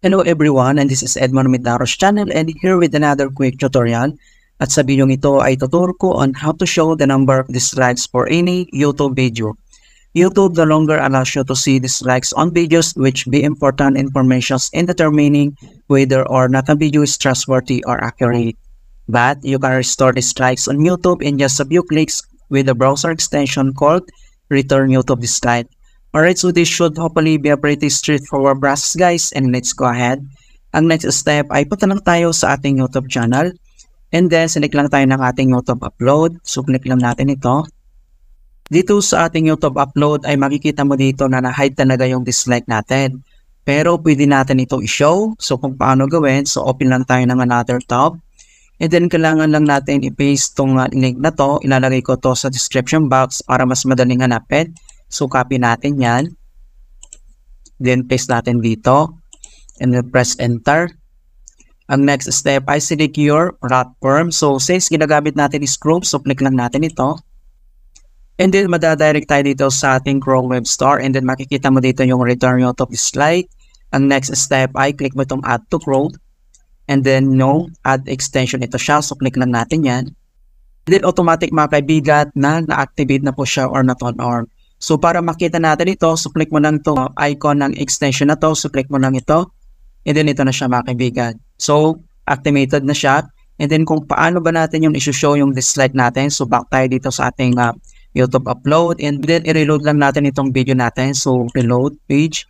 Hello everyone and this is Edmar Mitaros channel and here with another quick tutorial. At sa bidyong ito ay tuturo ko on how to show the number of dislikes for any YouTube video. YouTube no longer allows you to see dislikes on videos which be important informations in determining whether or not a video is trustworthy or accurate. But you can restore dislikes on YouTube in just a few clicks with a browser extension called Return YouTube Dislike. Alright, so this should hopefully be a pretty straightforward process guys and let's go ahead. Ang next step ay punta lang tayo sa ating YouTube channel and then select lang tayo ng ating YouTube upload. So click lang natin ito. Dito sa ating YouTube upload ay makikita mo dito na na-hide talaga yung dislike natin. Pero pwede natin ito i-show. So kung paano gawin, so open lang tayo ng another tab. And then kailangan lang natin i-paste tong link na to. Ilalagay ko to sa description box para mas madaling hanapin. So, copy natin yan. Then, paste natin dito. And then, press enter. Ang next step I select your platform. So, since ginagamit natin is Chrome, so click lang natin ito. And then, madadirect tayo dito sa ating Chrome Web Store. And then, makikita mo dito yung return nyo to slide. Ang next step I click mo itong add to Chrome. And then, no, add extension ito siya. So, click lang natin yan. And then, automatic mga kaibigan na na-activate na po siya or na-turn on. So para makita natin ito, so click mo lang to icon ng extension na to, so click mo lang ito, and then ito na siya mga So activated na siya, and then kung paano ba natin yung isushow yung this slide natin, so back tayo dito sa ating uh, YouTube upload, and then i-reload lang natin itong video natin, so reload page.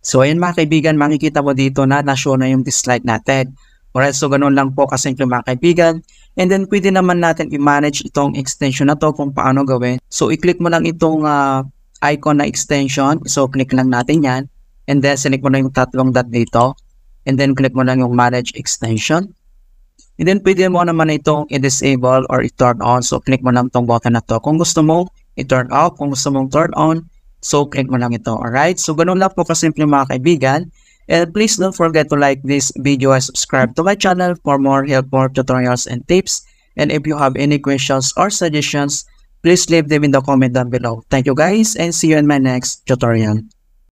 So ayan mga kaibigan, makikita mo dito na na-show na yung this slide natin. Alright, so ganun lang po kasi mga kaibigan. And then pwede naman natin i-manage itong extension na to kung paano gawin. So i-click mo lang itong uh, icon na extension. So click lang natin yan. And then select mo na yung tatlong dot dito. And then click mo lang yung manage extension. And then pwede mo naman itong i-disable or i-turn on. So click mo lang itong button na to. Kung gusto mo, i-turn off. Kung gusto mong turn on, so click mo lang ito. Alright, so ganun lang po kasimple mga kaibigan. And please don't forget to like this video and subscribe to my channel for more helpful tutorials and tips. And if you have any questions or suggestions, please leave them in the comment down below. Thank you guys and see you in my next tutorial.